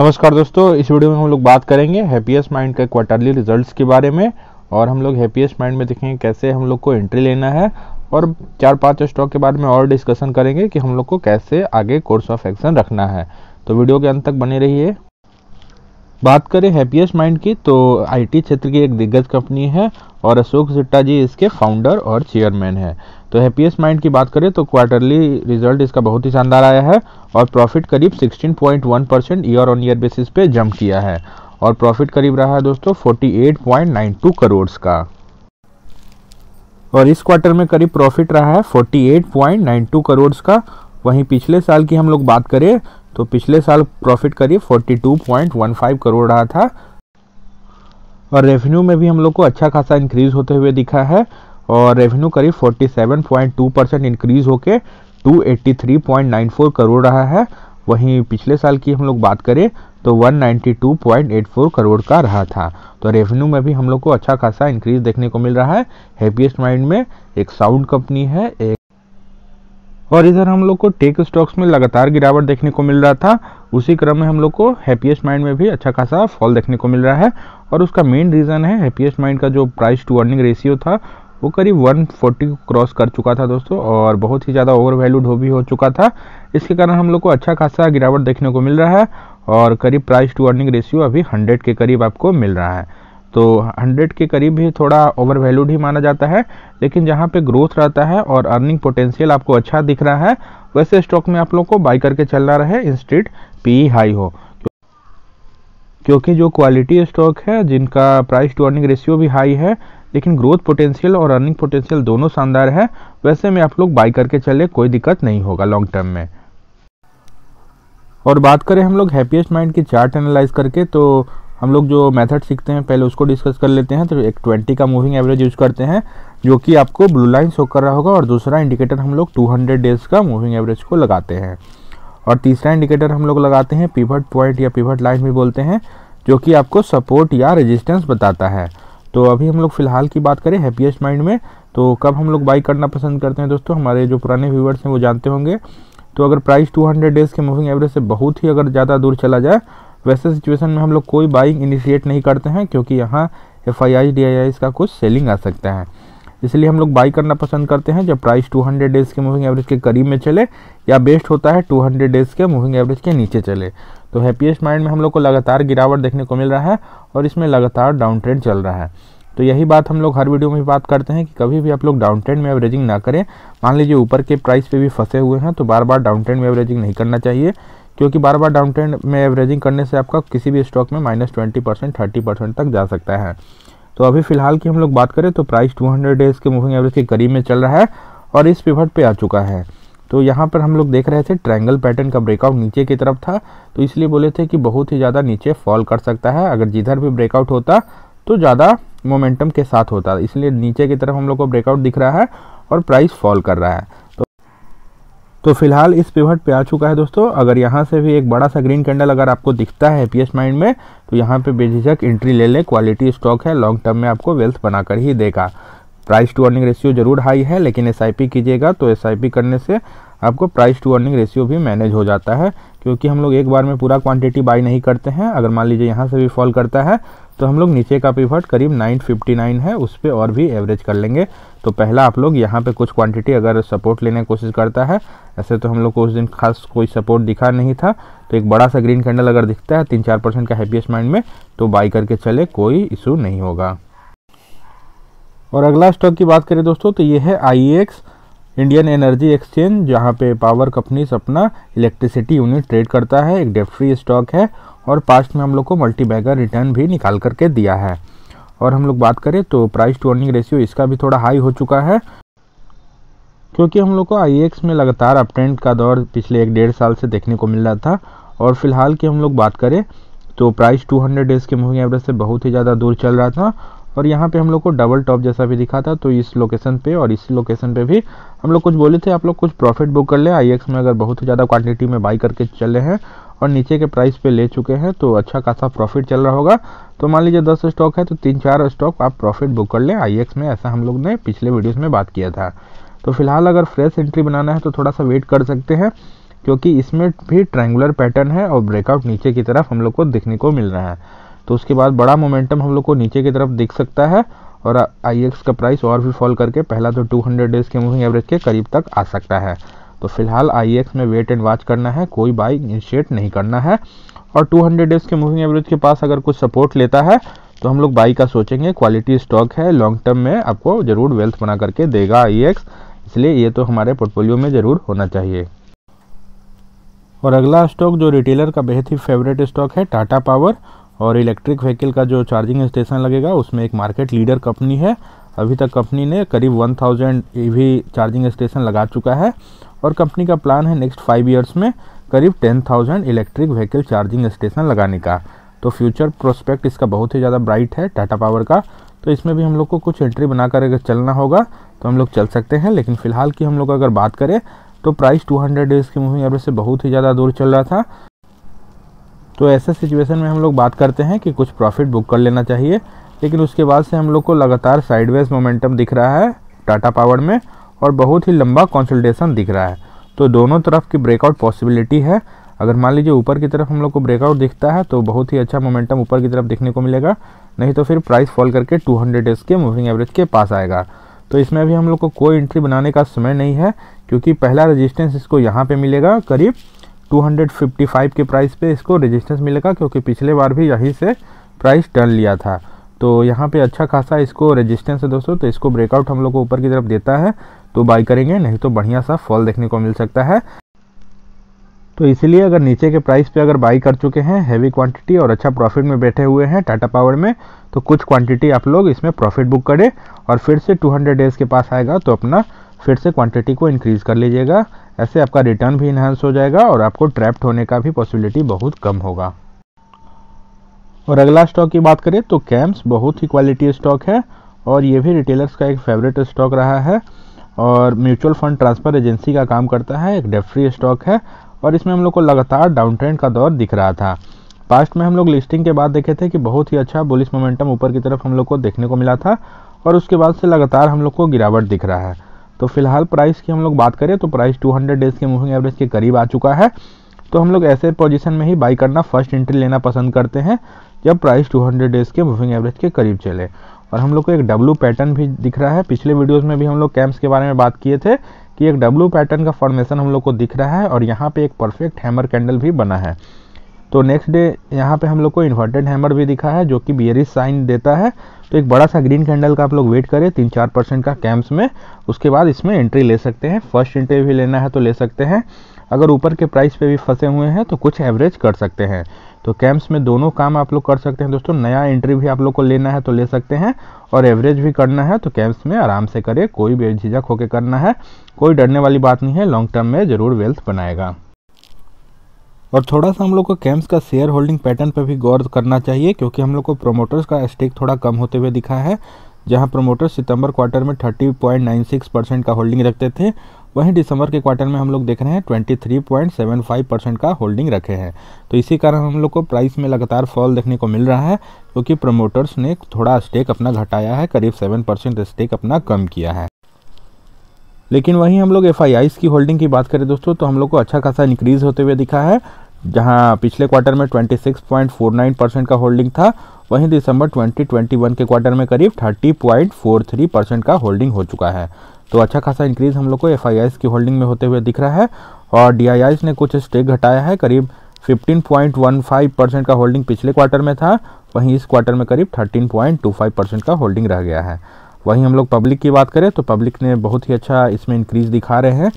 नमस्कार दोस्तों इस वीडियो में हम लोग बात करेंगे हैप्पीएस्ट माइंड के क्वार्टरली रिजल्ट्स के बारे में और हम लोग हैप्पीएस्ट माइंड में देखेंगे कैसे हम लोग को एंट्री लेना है और चार पांच स्टॉक के बारे में और डिस्कशन करेंगे कि हम लोग को कैसे आगे कोर्स ऑफ एक्शन रखना है तो वीडियो के अंत तक बने रही बात करें हैप्पीएस्ट माइंड की तो आई क्षेत्र की एक दिग्गज कंपनी है और अशोक सिट्टा जी इसके फाउंडर और चेयरमैन है तो हैप्पीएस्ट माइंड की बात करें तो क्वार्टरली रिजल्ट इसका बहुत ही शानदार आया है और प्रॉफिट करीब 16.1 percent year on year basis पे जंप किया है और प्रॉफिट करीब रहा है दोस्तों 48.92 करोड़ का और इस क्वार्टर में करीब प्रॉफिट रहा है 48.92 करोड़ का वहीं पिछले साल की हम लोग बात करें तो पिछले साल प्रॉफिट करीब 42.15 करोड़ रहा था और रेवेन्यू में भी हम लोग को अच्छा खासा इंक्रीज होते हुए दिखा है और रेवेन्यू करीब 47.2 परसेंट इंक्रीज होके 283.94 करोड़ रहा है वहीं पिछले साल की हम लोग बात करें तो 192.84 करोड़ का रहा था तो रेवेन्यू में भी हम लोग को अच्छा खासा इंक्रीज देखने को मिल रहा है हैप्पीएस्ट माइंड में एक साउंड कंपनी है एक और इधर हम लोग को टेक स्टॉक्स में लगातार गिरावट देखने को मिल रहा था उसी क्रम में हम लोग को हैप्पीएस्ट माइंड में भी अच्छा खासा फॉल देखने को मिल रहा है और उसका मेन रीज़न है हैप्पीएस्ट माइंड का जो प्राइस टू अर्निंग रेशियो था वो करीब 140 को क्रॉस कर चुका था दोस्तों और बहुत ही ज़्यादा ओवर वैल्यूड हो भी हो चुका था इसके कारण हम लोग को अच्छा खासा गिरावट देखने को मिल रहा है और करीब प्राइस टू अर्निंग रेशियो अभी 100 के करीब आपको मिल रहा है तो 100 के करीब भी थोड़ा ओवर वैल्यूड ही माना जाता है लेकिन जहाँ पर ग्रोथ रहता है और अर्निंग पोटेंशियल आपको अच्छा दिख रहा है वैसे स्टॉक में आप लोग को बाई करके चलना रहे इंस्टीट पी हाई हो क्योंकि जो क्वालिटी स्टॉक है जिनका प्राइस टू अर्निंग रेशियो भी हाई है लेकिन ग्रोथ पोटेंशियल और अर्निंग पोटेंशियल दोनों शानदार है वैसे में आप लोग बाई करके चले कोई दिक्कत नहीं होगा लॉन्ग टर्म में और बात करें हम लोग हैप्पीएस्ट माइंड की चार्ट एनालाइज करके तो हम लोग जो मेथड सीखते हैं पहले उसको डिस्कस कर लेते हैं तो एक ट्वेंटी का मूविंग एवरेज यूज करते हैं जो कि आपको ब्लू लाइन शो कर रहा होगा और दूसरा इंडिकेटर हम लोग हंड्रेड डेज का मूविंग एवरेज को लगाते हैं और तीसरा इंडिकेटर हम लोग लगाते हैं पिवट पॉइंट या पिवट लाइन भी बोलते हैं जो कि आपको सपोर्ट या रेजिस्टेंस बताता है तो अभी हम लोग फ़िलहाल की बात करें हैप्पीएस्ट माइंड में तो कब हम लोग बाई करना पसंद करते हैं दोस्तों हमारे जो पुराने व्यूवर्स हैं वो जानते होंगे तो अगर प्राइस 200 डेज़ के मूविंग एवरेज से बहुत ही अगर ज़्यादा दूर चला जाए वैसे सिचुएशन में हम लोग कोई बाइंग इनिशिएट नहीं करते हैं क्योंकि यहाँ F I I D I आई का कुछ सेलिंग आ सकता है इसलिए हम लोग बाई करना पसंद करते हैं जब प्राइस 200 डेज़ के मूविंग एवरेज के करीब में चले या बेस्ट होता है 200 डेज़ के मूविंग एवरेज के नीचे चले तो हैप्पीएस्ट माइंड में हम लोग को लगातार गिरावट देखने को मिल रहा है और इसमें लगातार डाउन ट्रेंड चल रहा है तो यही बात हम लोग हर वीडियो में बात करते हैं कि कभी भी आप लोग डाउन ट्रेंड में एवरेजिंग ना करें मान लीजिए ऊपर के प्राइस पे भी फंसे हुए हैं तो बार बार डाउन ट्रेंड में एवरेजिंग नहीं करना चाहिए क्योंकि बार बार डाउन ट्रेंड में एवरेजिंग करने से आपका किसी भी स्टॉक में minus twenty percent thirty percent तक जा सकता है तो अभी फिलहाल की हम लोग बात करें तो प्राइस टू हंड्रेड डेज़ के मूविंग एवरेज के करीब में चल रहा है और इस पिवट पर आ चुका है तो यहाँ पर हम लोग देख रहे थे ट्रायंगल पैटर्न का ब्रेकआउट नीचे की तरफ था तो इसलिए बोले थे कि बहुत ही ज़्यादा नीचे फॉल कर सकता है अगर जिधर भी ब्रेकआउट होता तो ज़्यादा मोमेंटम के साथ होता इसलिए नीचे की तरफ हम लोग को ब्रेकआउट दिख रहा है और प्राइस फॉल कर रहा है तो तो फिलहाल इस पिवट पर आ चुका है दोस्तों अगर यहाँ से भी एक बड़ा सा ग्रीन कैंडल अगर आपको दिखता है पी माइंड में तो यहाँ पे बेझिझक एंट्री ले लें क्वालिटी स्टॉक है लॉन्ग टर्म में आपको वेल्थ बनाकर ही देगा प्राइस टू अर्निंग रेशियो जरूर हाई है लेकिन एस कीजिएगा तो एस करने से आपको प्राइस टू अर्निंग रेशियो भी मैनेज हो जाता है क्योंकि हम लोग एक बार में पूरा क्वांटिटी बाई नहीं करते हैं अगर मान लीजिए यहाँ से भी फॉल करता है तो हम लोग नीचे का पिवट करीब 959 है उस पर और भी एवरेज कर लेंगे तो पहला आप लोग यहाँ पे कुछ क्वांटिटी अगर सपोर्ट लेने की कोशिश करता है ऐसे तो हम लोग को उस दिन खास कोई सपोर्ट दिखा नहीं था तो एक बड़ा सा ग्रीन कैंडल अगर दिखता है तीन चार परसेंट का हैप्पीएस्ट माइंड में तो बाई करके चले कोई इशू नहीं होगा और अगला स्टॉक की बात करें दोस्तों तो ये है आई इंडियन एनर्जी एक्सचेंज जहाँ पे पावर कंपनीज अपना इलेक्ट्रिसिटी यूनिट ट्रेड करता है एक डेफ फ्री स्टॉक है और पास्ट में हम लोग को मल्टी बैगर रिटर्न भी निकाल करके दिया है और हम लोग बात करें तो प्राइस टू अर्निंग रेशियो इसका भी थोड़ा हाई हो चुका है क्योंकि हम लोग को आई e में लगातार अपट्रेंड का दौर पिछले एक डेढ़ साल से देखने को मिल रहा था और फिलहाल की हम लोग बात करें तो प्राइस 200 डेज के मूविंग एवरेज से बहुत ही ज़्यादा दूर चल रहा था और यहाँ पे हम लोग को डबल टॉप जैसा भी दिखा था तो इस लोकेशन पे और इस लोकेशन पे भी हम लोग कुछ बोले थे आप लोग कुछ प्रॉफिट बुक कर लें आई में अगर बहुत ज़्यादा क्वान्टिटी में बाई करके चले हैं और नीचे के प्राइस पे ले चुके हैं तो अच्छा खासा प्रॉफिट चल रहा होगा तो मान लीजिए दस स्टॉक है तो तीन चार स्टॉक आप प्रॉफिट बुक कर लें आई में ऐसा हम लोग ने पिछले वीडियोज़ में बात किया था तो फिलहाल अगर फ्रेश एंट्री बनाना है तो थोड़ा सा वेट कर सकते हैं क्योंकि इसमें भी ट्रैंगुलर पैटर्न है और ब्रेकआउट नीचे की तरफ हम लोग को देखने को मिल रहा है तो उसके बाद बड़ा मोमेंटम हम लोग को नीचे की तरफ दिख सकता है और आई का प्राइस और भी फॉल करके पहला तो 200 डेज़ के मूविंग एवरेज के करीब तक आ सकता है तो फिलहाल आई में वेट एंड वॉच करना है कोई बाई इनिशिएट नहीं करना है और 200 डेज़ के मूविंग एवरेज के पास अगर कुछ सपोर्ट लेता है तो हम लोग बाई का सोचेंगे क्वालिटी स्टॉक है लॉन्ग टर्म में आपको ज़रूर वेल्थ बना करके देगा आई इसलिए ये तो हमारे पोर्टफोलियो में ज़रूर होना चाहिए और अगला स्टॉक जो रिटेलर का बेहद ही फेवरेट स्टॉक है टाटा पावर और इलेक्ट्रिक व्हीकल का जो चार्जिंग स्टेशन लगेगा उसमें एक मार्केट लीडर कंपनी है अभी तक कंपनी ने करीब 1000 थाउजेंड चार्जिंग स्टेशन लगा चुका है और कंपनी का प्लान है नेक्स्ट फाइव ईयर्स में करीब 10,000 इलेक्ट्रिक व्हीकल चार्जिंग स्टेशन लगाने का तो फ्यूचर प्रोस्पेक्ट इसका बहुत ही ज़्यादा ब्राइट है टाटा पावर का तो इसमें भी हम लोग को कुछ एंट्री बना कर अगर चलना होगा तो हम लोग चल सकते हैं लेकिन फ़िलहाल की हम लोग अगर बात करें तो प्राइस 200 डेज़ की मूविंग एवरेज से बहुत ही ज़्यादा दूर चल रहा था तो ऐसे सिचुएशन में हम लोग बात करते हैं कि कुछ प्रॉफिट बुक कर लेना चाहिए लेकिन उसके बाद से हम लोग को लगातार साइडवेज मोमेंटम दिख रहा है टाटा पावर में और बहुत ही लंबा कंसल्टेशन दिख रहा है तो दोनों तरफ की ब्रेकआउट पॉसिबिलिटी है अगर मान लीजिए ऊपर की तरफ हम लोग को ब्रेकआउट दिखता है तो बहुत ही अच्छा मोमेंटम ऊपर की तरफ देखने को मिलेगा नहीं तो फिर प्राइस फॉल करके 200 डेज के मूविंग एवरेज के पास आएगा तो इसमें अभी हम लोग को कोई एंट्री बनाने का समय नहीं है क्योंकि पहला रजिस्टेंस इसको यहाँ पर मिलेगा करीब 255 के प्राइस पे इसको रेजिस्टेंस मिलेगा क्योंकि पिछले बार भी यहीं से प्राइस टर्न लिया था तो यहाँ पे अच्छा खासा इसको रेजिस्टेंस है दोस्तों तो इसको ब्रेकआउट हम लोग को ऊपर की तरफ देता है तो बाई करेंगे नहीं तो बढ़िया सा फॉल देखने को मिल सकता है तो इसलिए अगर नीचे के प्राइस पे अगर बाई कर चुके हैं हैवी क्वांटिटी और अच्छा प्रॉफिट में बैठे हुए हैं टाटा पावर में तो कुछ क्वांटिटी आप लोग इसमें प्रॉफिट बुक करें और फिर से 200 डेज़ के पास आएगा तो अपना फिर से क्वांटिटी को इंक्रीज़ कर लीजिएगा ऐसे आपका रिटर्न भी इन्हांस हो जाएगा और आपको ट्रैप्ड होने का भी पॉसिबिलिटी बहुत कम होगा और अगला स्टॉक की बात करें तो कैम्स बहुत ही क्वालिटी स्टॉक है और ये भी रिटेलर्स का एक फेवरेट स्टॉक रहा है और म्यूचुअल फंड ट्रांसफ़र एजेंसी का काम करता है एक डेफ्री स्टॉक है और इसमें हम लोग को लगातार डाउन ट्रेंड का दौर दिख रहा था पास्ट में हम लोग लिस्टिंग के बाद देखे थे कि बहुत ही अच्छा बुलिस मोमेंटम ऊपर की तरफ हम लोग को देखने को मिला था और उसके बाद से लगातार हम लोग को गिरावट दिख रहा है तो फिलहाल प्राइस की हम लोग बात करें तो प्राइस 200 डेज के मूविंग एवरेज के करीब आ चुका है तो हम लोग ऐसे पोजीशन में ही बाई करना फर्स्ट एंट्री लेना पसंद करते हैं जब प्राइस 200 डेज के मूविंग एवरेज के करीब चले और हम लोग को एक डब्लू पैटर्न भी दिख रहा है पिछले वीडियोज़ में भी हम लोग कैम्प्स के बारे में बात किए थे कि एक डब्लू पैटर्न का फॉर्मेशन हम लोग को दिख रहा है और यहाँ पे एक परफेक्ट हैमर कैंडल भी बना है तो नेक्स्ट डे यहाँ पे हम लोग को इन्वर्टेड हैमर भी दिखा है जो कि बियरिस साइन देता है तो एक बड़ा सा ग्रीन कैंडल का आप लोग वेट करें तीन चार परसेंट का कैंप्स में उसके बाद इसमें एंट्री ले सकते हैं फर्स्ट एंट्री भी लेना है तो ले सकते हैं अगर ऊपर के प्राइस पे भी फंसे हुए हैं तो कुछ एवरेज कर सकते हैं तो कैंप्स में दोनों काम आप लोग कर सकते हैं दोस्तों नया एंट्री भी आप लोग को लेना है तो ले सकते हैं और एवरेज भी करना है तो कैंप्स में आराम से करें कोई भी झिझक होकर करना है कोई डरने वाली बात नहीं है लॉन्ग टर्म में ज़रूर वेल्थ बनाएगा और थोड़ा सा हम लोग को कैम्स का शेयर होल्डिंग पैटर्न पर भी गौर करना चाहिए क्योंकि हम लोग को प्रोमोटर्स का स्टेक थोड़ा कम होते हुए दिखा है जहां प्रोमोटर्स सितंबर क्वार्टर में 30.96 परसेंट का होल्डिंग रखते थे वहीं दिसंबर के क्वार्टर में हम लोग देख रहे हैं 23.75 परसेंट का होल्डिंग रखे हैं तो इसी कारण हम लोग को प्राइस में लगातार फॉल देखने को मिल रहा है क्योंकि तो प्रोमोटर्स ने थोड़ा स्टेक अपना घटाया है करीब सेवन परसेंट स्टेक अपना कम किया है लेकिन वहीं हम लोग एफ की होल्डिंग की बात करें दोस्तों तो हम लोग को अच्छा खासा इंक्रीज़ होते हुए दिखा है जहां पिछले क्वार्टर में 26.49 परसेंट का होल्डिंग था वहीं दिसंबर 2021 के क्वार्टर में करीब 30.43 परसेंट का होल्डिंग हो चुका है तो अच्छा खासा इंक्रीज़ हम लोग को एफ की होल्डिंग में होते हुए दिख रहा है और डी ने कुछ स्टेक घटाया है करीब 15.15 परसेंट का होल्डिंग पिछले क्वार्टर में था वहीं इस क्वार्टर में करीब 13.25 परसेंट का होल्डिंग रह गया है वहीं हम लोग पब्लिक की बात करें तो पब्लिक ने बहुत ही अच्छा इसमें इंक्रीज़ दिखा रहे हैं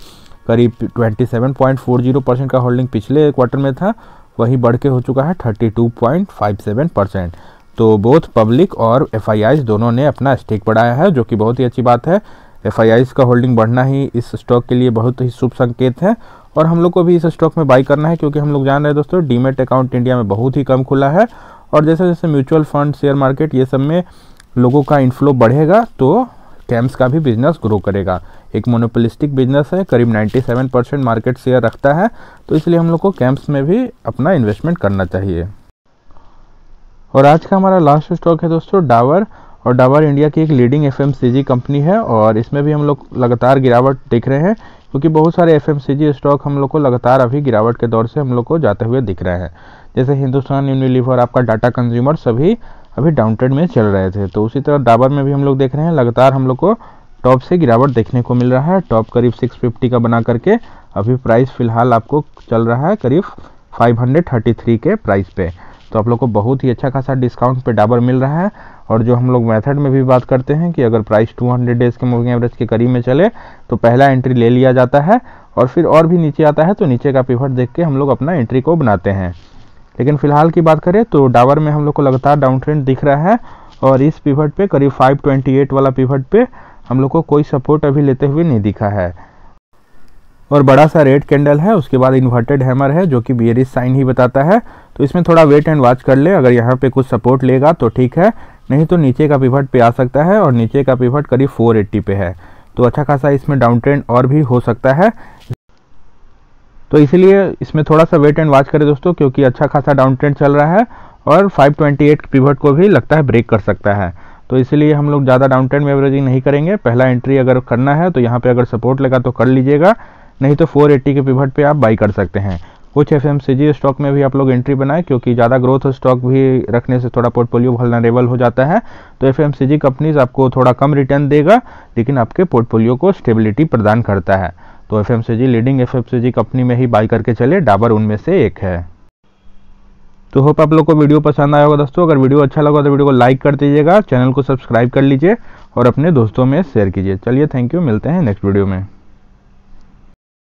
करीब 27.40 परसेंट का होल्डिंग पिछले क्वार्टर में था वही बढ़ के हो चुका है 32.57 परसेंट तो बोथ पब्लिक और एफ दोनों ने अपना स्टेक बढ़ाया है जो कि बहुत ही अच्छी बात है एफ का होल्डिंग बढ़ना ही इस स्टॉक के लिए बहुत ही शुभ संकेत है और हम लोग को भी इस स्टॉक में बाई करना है क्योंकि हम लोग जान रहे हैं दोस्तों डीमेट अकाउंट इंडिया में बहुत ही कम खुला है और जैसे जैसे म्यूचुअल फंड शेयर मार्केट ये सब में लोगों का इनफ्लो बढ़ेगा तो कैम्स का भी बिजनेस ग्रो करेगा एक मोनोपोलिस्टिक बिजनेस है करीब 97 परसेंट मार्केट शेयर रखता है तो इसलिए हम लोग को कैम्प्स में भी अपना इन्वेस्टमेंट करना चाहिए और आज का हमारा लास्ट स्टॉक है दोस्तों डावर और डावर इंडिया की एक लीडिंग एफ कंपनी है और इसमें भी हम लोग लगातार गिरावट देख रहे हैं क्योंकि बहुत सारे एफ स्टॉक हम लोग को लगातार अभी गिरावट के दौर से हम लोग को जाते हुए दिख रहे हैं जैसे हिंदुस्तान यूनिलीवर आपका डाटा कंज्यूमर सभी अभी डाउन ट्रेड में चल रहे थे तो उसी तरह डाबर में भी हम लोग देख रहे हैं लगातार हम लोग को टॉप से गिरावट देखने को मिल रहा है टॉप करीब 650 का बना करके अभी प्राइस फिलहाल आपको चल रहा है करीब 533 के प्राइस पे तो आप लोग को बहुत ही अच्छा खासा डिस्काउंट पे डाबर मिल रहा है और जो हम लोग मेथड में भी बात करते हैं कि अगर प्राइस 200 डेज़ के मूविंग एवरेज के करीब में चले तो पहला एंट्री ले लिया जाता है और फिर और भी नीचे आता है तो नीचे का पिवट देख के हम लोग अपना एंट्री को बनाते हैं लेकिन फिलहाल की बात करें तो डावर में हम लोग को लगातार डाउन ट्रेंड दिख रहा है और इस पिवट पे करीब 528 वाला पिवट पे हम लोग को कोई सपोर्ट अभी लेते हुए नहीं दिखा है और बड़ा सा रेड कैंडल है उसके बाद इन्वर्टेड हैमर है जो कि बियरिस साइन ही बताता है तो इसमें थोड़ा वेट एंड वॉच कर ले अगर यहाँ पे कुछ सपोर्ट लेगा तो ठीक है नहीं तो नीचे का पिवट पे आ सकता है और नीचे का पिवट करीब 480 पे है तो अच्छा खासा इसमें डाउन ट्रेंड और भी हो सकता है तो इसलिए इसमें थोड़ा सा वेट एंड वॉच करें दोस्तों क्योंकि अच्छा खासा डाउन ट्रेंड चल रहा है और 528 पिवट को भी लगता है ब्रेक कर सकता है तो इसलिए हम लोग ज़्यादा डाउन ट्रेंड में एवरेजिंग नहीं करेंगे पहला एंट्री अगर करना है तो यहाँ पे अगर सपोर्ट लगा तो कर लीजिएगा नहीं तो 480 के पिवट पे आप बाई कर सकते हैं कुछ एफ स्टॉक में भी आप लोग एंट्री बनाएं क्योंकि ज़्यादा ग्रोथ स्टॉक भी रखने से थोड़ा पोर्टफोलियो वलनरेबल हो जाता है तो एफ कंपनीज आपको थोड़ा कम रिटर्न देगा लेकिन आपके पोर्टफोलियो को स्टेबिलिटी प्रदान करता है तो एफ लीडिंग एफ कंपनी में ही बाई करके चले डाबर उनमें से एक है तो होप आप लोग को वीडियो पसंद आया होगा दोस्तों अगर वीडियो अच्छा लगा तो वीडियो को लाइक कर दीजिएगा चैनल को सब्सक्राइब कर लीजिए और अपने दोस्तों में शेयर कीजिए चलिए थैंक यू मिलते हैं नेक्स्ट वीडियो में